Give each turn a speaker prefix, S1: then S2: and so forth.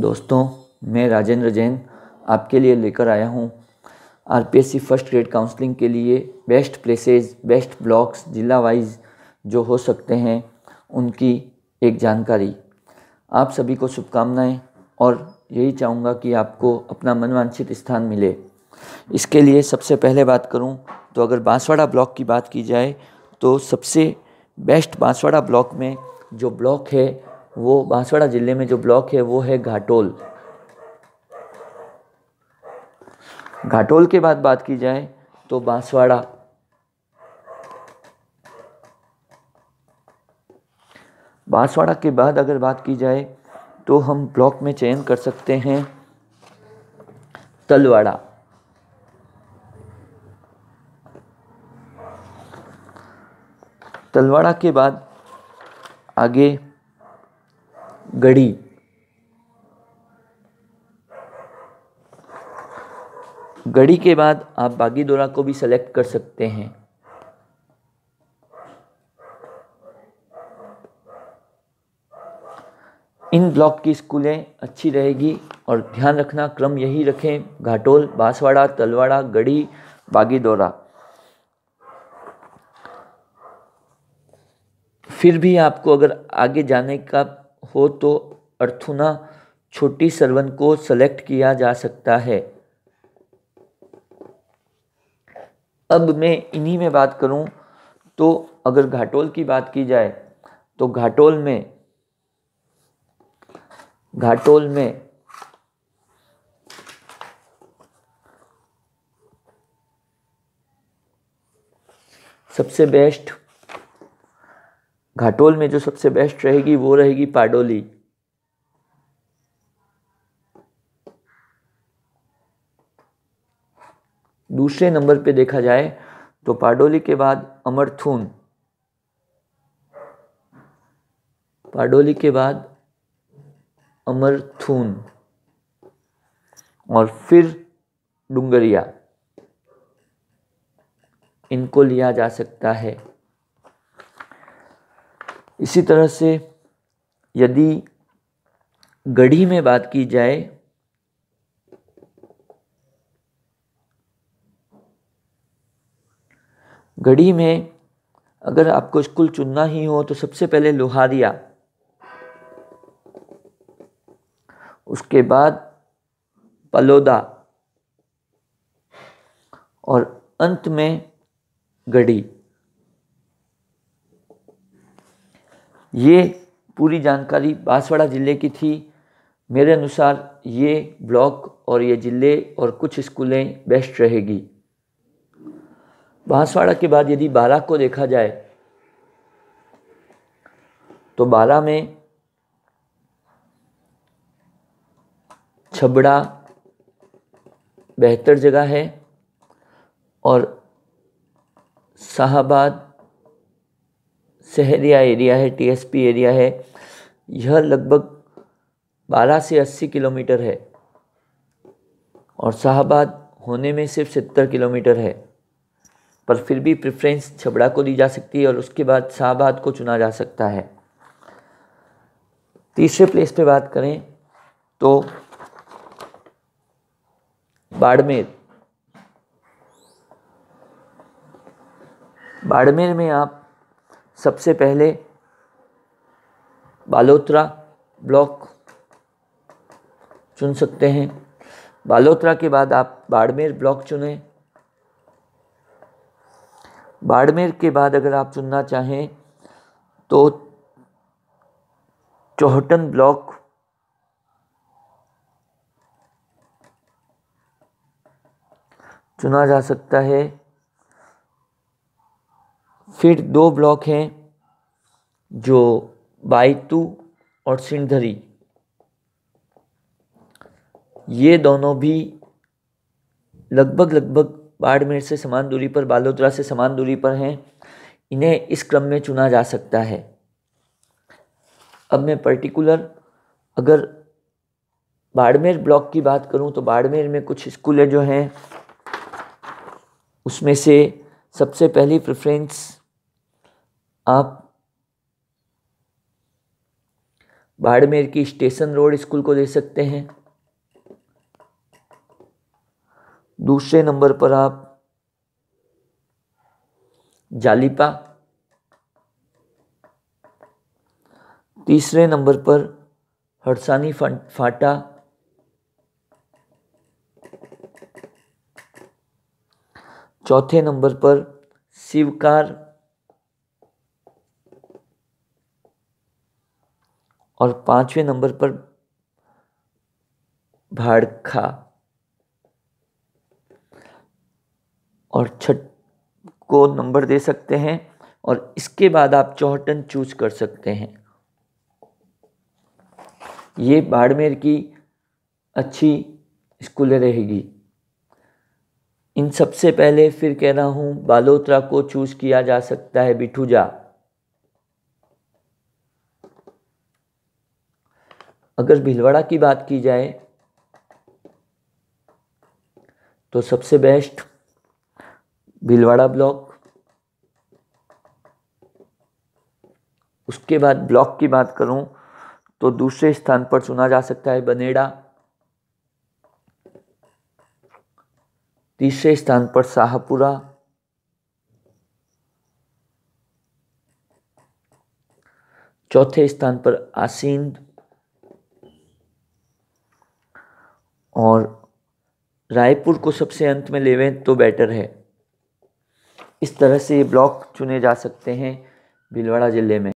S1: दोस्तों मैं राजेंद्र जैन आपके लिए लेकर आया हूँ आरपीएससी फर्स्ट ग्रेड काउंसलिंग के लिए बेस्ट प्लेसेस बेस्ट ब्लॉक्स जिला वाइज जो हो सकते हैं उनकी एक जानकारी आप सभी को शुभकामनाएं और यही चाहूँगा कि आपको अपना मनवांछित स्थान मिले इसके लिए सबसे पहले बात करूँ तो अगर बांसवाड़ा ब्लॉक की बात की जाए तो सबसे बेस्ट बांसवाड़ा ब्लॉक में जो ब्लॉक है वो बांसवाड़ा ज़िले में जो ब्लॉक है वो है घाटोल घाटोल के बाद बात की जाए तो बांसवाड़ा बांसवाड़ा के बाद अगर बात की जाए तो हम ब्लॉक में चयन कर सकते हैं तलवाड़ा तलवाड़ा के बाद आगे गढ़ी गड़ी के बाद आप बागी दौरा को भी सेलेक्ट कर सकते हैं इन ब्लॉक की स्कूलें अच्छी रहेगी और ध्यान रखना क्रम यही रखें घाटोल बांसवाड़ा तलवाड़ा गढ़ी बागीदोरा फिर भी आपको अगर आगे जाने का हो तो अर्थुना छोटी सर्वन को सेलेक्ट किया जा सकता है अब मैं इन्हीं में बात करूं तो अगर घाटोल की बात की जाए तो घाटोल में घाटोल में सबसे बेस्ट घाटोल में जो सबसे बेस्ट रहेगी वो रहेगी पाडोली दूसरे नंबर पे देखा जाए तो पाडोली के बाद अमरथून पाडोली के बाद अमरथून और फिर डुंगरिया इनको लिया जा सकता है इसी तरह से यदि गढ़ी में बात की जाए गढ़ी में अगर आपको स्कूल चुनना ही हो तो सबसे पहले लोहारिया उसके बाद पलोदा और अंत में गढ़ी ये पूरी जानकारी बांसवाड़ा ज़िले की थी मेरे अनुसार ये ब्लॉक और ये ज़िले और कुछ स्कूलें बेस्ट रहेगी बांसवाड़ा के बाद यदि बारा को देखा जाए तो बारा में छबड़ा बेहतर जगह है और शाहबाद सहरिया एरिया है टीएसपी एरिया है यह लगभग 12 से 80 किलोमीटर है और शाहबाद होने में सिर्फ 70 किलोमीटर है पर फिर भी प्रेफरेंस छबड़ा को दी जा सकती है और उसके बाद शाहबाद को चुना जा सकता है तीसरे प्लेस पे बात करें तो बाड़मेर बाड़मेर में आप सबसे पहले बालोत्रा ब्लॉक चुन सकते हैं बालोत्रा के बाद आप बाड़मेर ब्लॉक चुनें बाड़मेर के बाद अगर आप चुनना चाहें तो चौहटन ब्लॉक चुना जा सकता है फिर दो ब्लॉक हैं जो बाइतू और सिंधरी ये दोनों भी लगभग लगभग बाड़मेर से समान दूरी पर बालोदरा से समान दूरी पर हैं इन्हें इस क्रम में चुना जा सकता है अब मैं पर्टिकुलर अगर बाड़मेर ब्लॉक की बात करूं तो बाड़मेर में कुछ स्कूलें जो हैं उसमें से सबसे पहली प्रेफरेंस आप बाड़मेर की स्टेशन रोड स्कूल को दे सकते हैं दूसरे नंबर पर आप जालीपा तीसरे नंबर पर हरसानी फाटा चौथे नंबर पर शिवकार और पांचवें नंबर पर भाड़खा और छठ को नंबर दे सकते हैं और इसके बाद आप चौहटन चूज कर सकते हैं ये बाड़मेर की अच्छी स्कूल रहेगी इन सबसे पहले फिर कह रहा हूँ बालोत्रा को चूज़ किया जा सकता है बिठूजा अगर भीलवाड़ा की बात की जाए तो सबसे बेस्ट भीलवाड़ा ब्लॉक उसके बाद ब्लॉक की बात करूं तो दूसरे स्थान पर चुना जा सकता है बनेड़ा तीसरे स्थान पर शाहपुरा चौथे स्थान पर आसिंद और रायपुर को सबसे अंत में लेवें तो बेटर है इस तरह से ये ब्लॉक चुने जा सकते हैं भीलवाड़ा ज़िले में